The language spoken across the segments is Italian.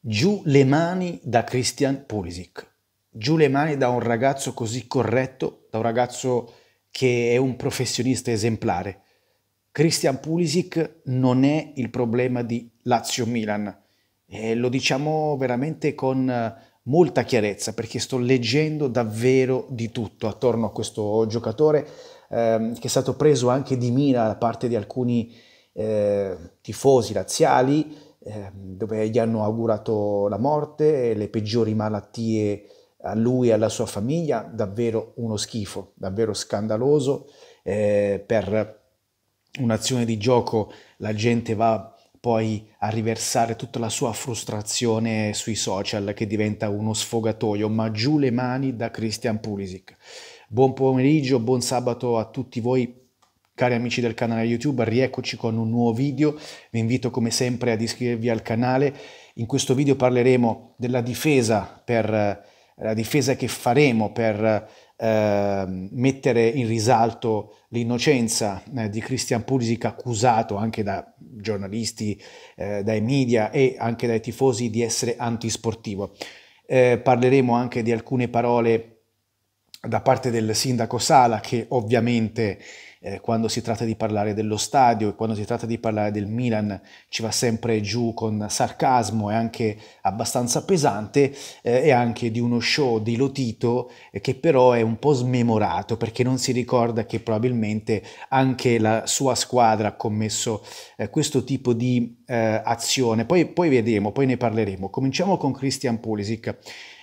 Giù le mani da Christian Pulisic. Giù le mani da un ragazzo così corretto, da un ragazzo che è un professionista esemplare. Christian Pulisic non è il problema di Lazio-Milan. E lo diciamo veramente con eh, molta chiarezza perché sto leggendo davvero di tutto attorno a questo giocatore ehm, che è stato preso anche di mira da parte di alcuni eh, tifosi laziali. Ehm, dove gli hanno augurato la morte, e le peggiori malattie a lui e alla sua famiglia, davvero uno schifo, davvero scandaloso. Eh, per un'azione di gioco la gente va poi a riversare tutta la sua frustrazione sui social che diventa uno sfogatoio, ma giù le mani da Christian Pulisic. Buon pomeriggio, buon sabato a tutti voi Cari amici del canale YouTube, rieccoci con un nuovo video. Vi invito come sempre ad iscrivervi al canale. In questo video parleremo della difesa, per, eh, la difesa che faremo per eh, mettere in risalto l'innocenza eh, di Christian Pulisic accusato anche da giornalisti, eh, dai media e anche dai tifosi di essere antisportivo. Eh, parleremo anche di alcune parole da parte del sindaco Sala che ovviamente eh, quando si tratta di parlare dello stadio e quando si tratta di parlare del Milan ci va sempre giù con sarcasmo e anche abbastanza pesante eh, e anche di uno show di Lotito eh, che però è un po' smemorato perché non si ricorda che probabilmente anche la sua squadra ha commesso eh, questo tipo di eh, azione. Poi, poi vedremo, poi ne parleremo. Cominciamo con Christian Pulisic.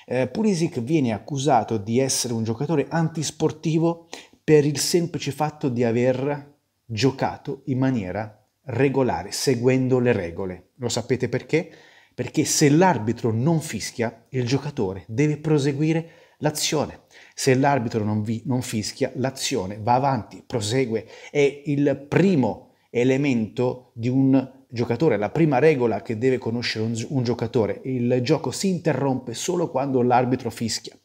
Eh, Pulisic viene accusato di essere un giocatore antisportivo per il semplice fatto di aver giocato in maniera regolare, seguendo le regole. Lo sapete perché? Perché se l'arbitro non fischia, il giocatore deve proseguire l'azione. Se l'arbitro non, vi, non fischia, l'azione va avanti, prosegue. È il primo elemento di un giocatore, la prima regola che deve conoscere un, un giocatore. Il gioco si interrompe solo quando l'arbitro fischia.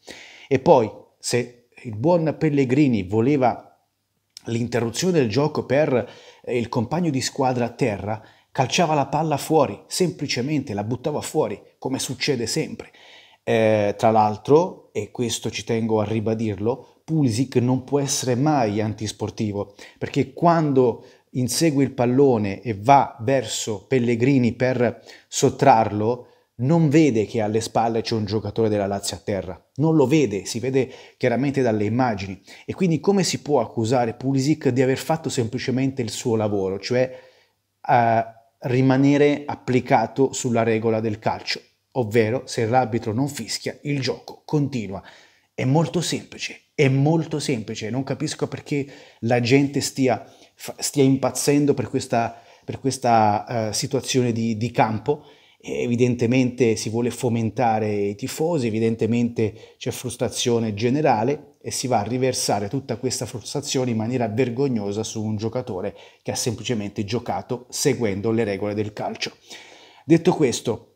E poi, se il buon Pellegrini voleva l'interruzione del gioco per eh, il compagno di squadra a terra, calciava la palla fuori, semplicemente la buttava fuori, come succede sempre. Eh, tra l'altro, e questo ci tengo a ribadirlo, Pulisic non può essere mai antisportivo, perché quando insegue il pallone e va verso Pellegrini per sottrarlo, non vede che alle spalle c'è un giocatore della Lazio a terra, non lo vede, si vede chiaramente dalle immagini. E quindi come si può accusare Pulisic di aver fatto semplicemente il suo lavoro, cioè eh, rimanere applicato sulla regola del calcio, ovvero se l'arbitro non fischia, il gioco continua. È molto semplice, è molto semplice, non capisco perché la gente stia, stia impazzendo per questa, per questa eh, situazione di, di campo evidentemente si vuole fomentare i tifosi, evidentemente c'è frustrazione generale e si va a riversare tutta questa frustrazione in maniera vergognosa su un giocatore che ha semplicemente giocato seguendo le regole del calcio. Detto questo,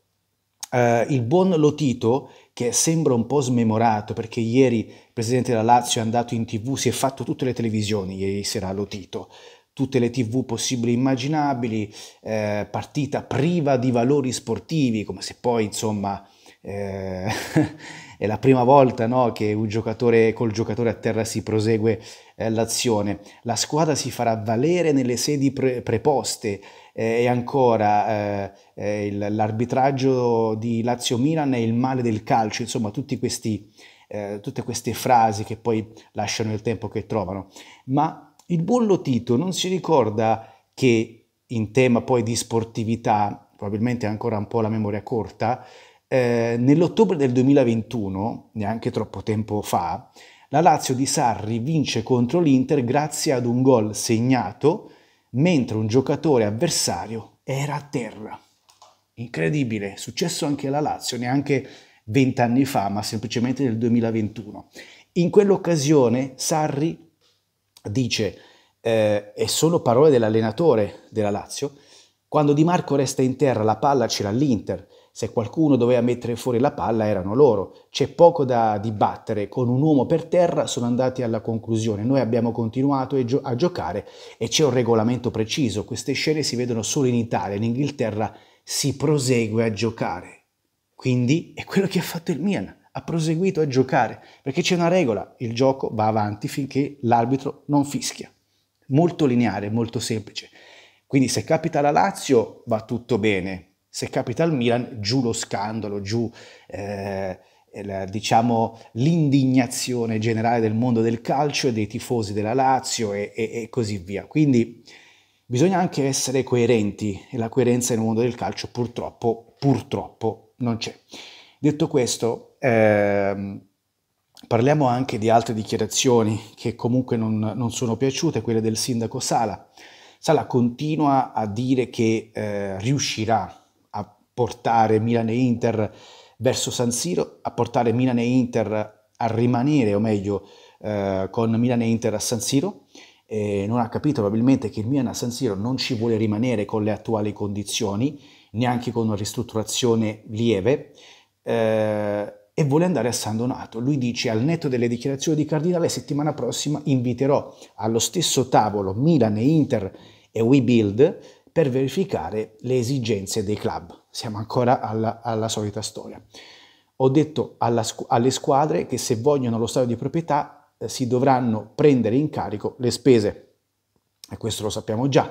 eh, il buon Lotito, che sembra un po' smemorato perché ieri il presidente della Lazio è andato in tv, si è fatto tutte le televisioni ieri sera Lotito, tutte le tv possibili e immaginabili, eh, partita priva di valori sportivi, come se poi insomma eh, è la prima volta no, che un giocatore col giocatore a terra si prosegue eh, l'azione. La squadra si farà valere nelle sedi pre preposte eh, e ancora eh, eh, l'arbitraggio di Lazio-Milan è il male del calcio, insomma tutti questi... Eh, tutte queste frasi che poi lasciano il tempo che trovano, ma il bullo Tito non si ricorda che in tema poi di sportività, probabilmente ancora un po' la memoria corta, eh, nell'ottobre del 2021, neanche troppo tempo fa, la Lazio di Sarri vince contro l'Inter grazie ad un gol segnato mentre un giocatore avversario era a terra. Incredibile, successo anche alla Lazio, neanche vent'anni fa, ma semplicemente nel 2021. In quell'occasione Sarri dice eh, e sono parole dell'allenatore della Lazio, quando Di Marco resta in terra la palla c'era l'Inter, se qualcuno doveva mettere fuori la palla erano loro, c'è poco da dibattere, con un uomo per terra sono andati alla conclusione, noi abbiamo continuato a giocare e c'è un regolamento preciso, queste scene si vedono solo in Italia, in Inghilterra si prosegue a giocare, quindi è quello che ha fatto il Milan ha proseguito a giocare, perché c'è una regola, il gioco va avanti finché l'arbitro non fischia. Molto lineare, molto semplice. Quindi se capita la Lazio va tutto bene, se capita il Milan giù lo scandalo, giù eh, diciamo, l'indignazione generale del mondo del calcio e dei tifosi della Lazio e, e, e così via. Quindi bisogna anche essere coerenti e la coerenza nel mondo del calcio purtroppo, purtroppo non c'è. Detto questo, ehm, parliamo anche di altre dichiarazioni che comunque non, non, sono piaciute, quelle del sindaco Sala. Sala continua a dire che eh, riuscirà a portare Milan e Inter verso San Siro, a portare Milan e Inter a rimanere, o meglio, eh, con Milan e Inter a San Siro. Eh, non ha capito probabilmente che il Milan a San Siro non ci vuole rimanere con le attuali condizioni, neanche con una ristrutturazione lieve eh, e vuole andare a San Donato. Lui dice, al netto delle dichiarazioni di Cardinale, settimana prossima inviterò allo stesso tavolo Milan e Inter e WeBuild per verificare le esigenze dei club. Siamo ancora alla, alla solita storia. Ho detto alla, alle squadre che se vogliono lo stato di proprietà eh, si dovranno prendere in carico le spese. E questo lo sappiamo già.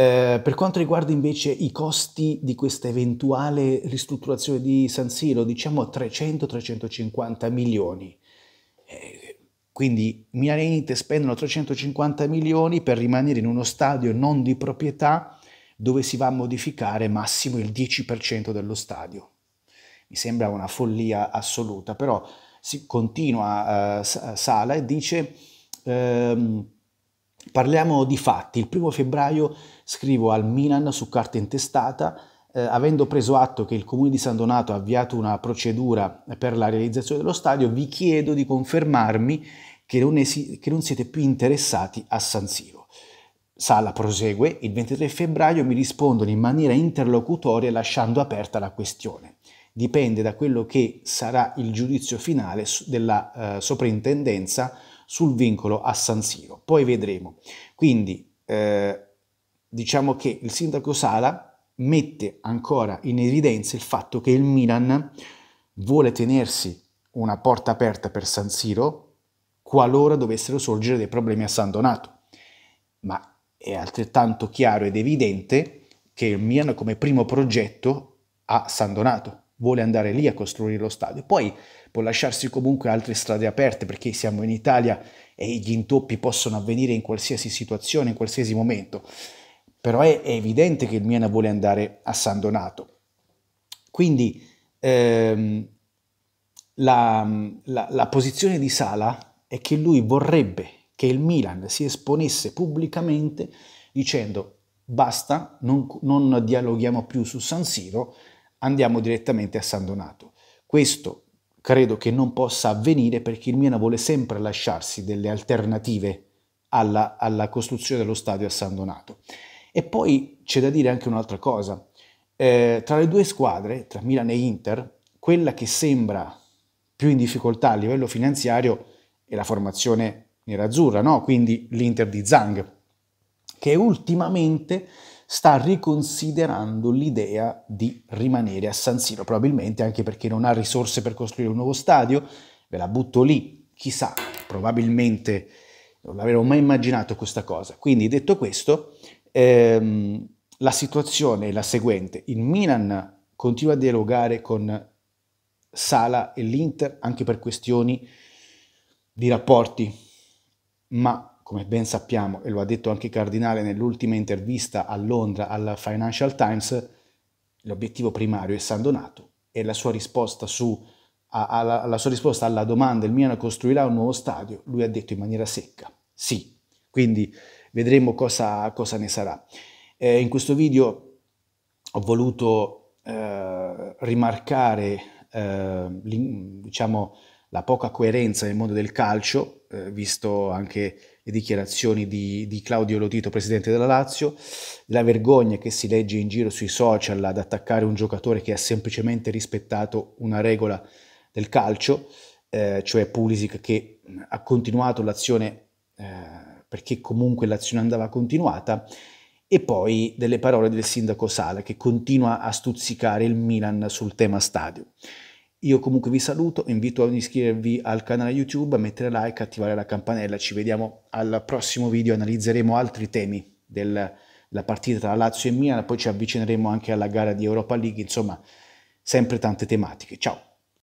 Eh, per quanto riguarda invece i costi di questa eventuale ristrutturazione di San Siro, diciamo 300-350 milioni. Eh, quindi Milanite spendono 350 milioni per rimanere in uno stadio non di proprietà dove si va a modificare massimo il 10% dello stadio. Mi sembra una follia assoluta, però si continua eh, Sala e dice... Ehm, Parliamo di fatti. Il primo febbraio scrivo al Milan su carta intestata, eh, avendo preso atto che il comune di San Donato ha avviato una procedura per la realizzazione dello stadio, vi chiedo di confermarmi che non, che non siete più interessati a San Siro. Sala prosegue, il 23 febbraio mi rispondono in maniera interlocutoria lasciando aperta la questione dipende da quello che sarà il giudizio finale della uh, soprintendenza sul vincolo a San Siro. Poi vedremo. Quindi eh, diciamo che il sindaco Sala mette ancora in evidenza il fatto che il Milan vuole tenersi una porta aperta per San Siro qualora dovessero sorgere dei problemi a San Donato. Ma è altrettanto chiaro ed evidente che il Milan come primo progetto ha San Donato vuole andare lì a costruire lo stadio. Poi può lasciarsi comunque altre strade aperte perché siamo in Italia e gli intoppi possono avvenire in qualsiasi situazione, in qualsiasi momento. Però è, è evidente che il Milan vuole andare a San Donato. Quindi ehm, la, la, la posizione di Sala è che lui vorrebbe che il Milan si esponesse pubblicamente dicendo basta, non, non dialoghiamo più su San Siro, andiamo direttamente a San Donato. Questo credo che non possa avvenire perché il Miena vuole sempre lasciarsi delle alternative alla, alla costruzione dello stadio a San Donato. E poi c'è da dire anche un'altra cosa. Eh, tra le due squadre, tra Milan e Inter, quella che sembra più in difficoltà a livello finanziario è la formazione nerazzurra, no? quindi l'Inter di Zhang, che ultimamente sta riconsiderando l'idea di rimanere a San Siro, probabilmente anche perché non ha risorse per costruire un nuovo stadio, ve la butto lì, chissà, probabilmente non l'avevo mai immaginato questa cosa. Quindi detto questo, ehm, la situazione è la seguente, il Milan continua a dialogare con Sala e l'Inter anche per questioni di rapporti, ma come ben sappiamo, e lo ha detto anche Cardinale nell'ultima intervista a Londra al Financial Times, l'obiettivo primario è San Donato e la sua risposta, su, alla, alla sua risposta alla domanda il Milan costruirà un nuovo stadio, lui ha detto in maniera secca, sì. Quindi vedremo cosa, cosa ne sarà. Eh, in questo video ho voluto eh, rimarcare eh, diciamo, la poca coerenza nel mondo del calcio, eh, visto anche le dichiarazioni di, di, Claudio Lotito, presidente della Lazio, la vergogna che si legge in giro sui social ad attaccare un giocatore che ha semplicemente rispettato una regola del calcio, eh, cioè Pulisic che ha continuato l'azione eh, perché comunque l'azione andava continuata, e poi delle parole del sindaco Sala che continua a stuzzicare il Milan sul tema stadio. Io comunque vi saluto, invito ad iscrivervi al canale YouTube, a mettere like, attivare la campanella. Ci vediamo al prossimo video, analizzeremo altri temi della partita tra Lazio e Milan, poi ci avvicineremo anche alla gara di Europa League, insomma sempre tante tematiche. Ciao!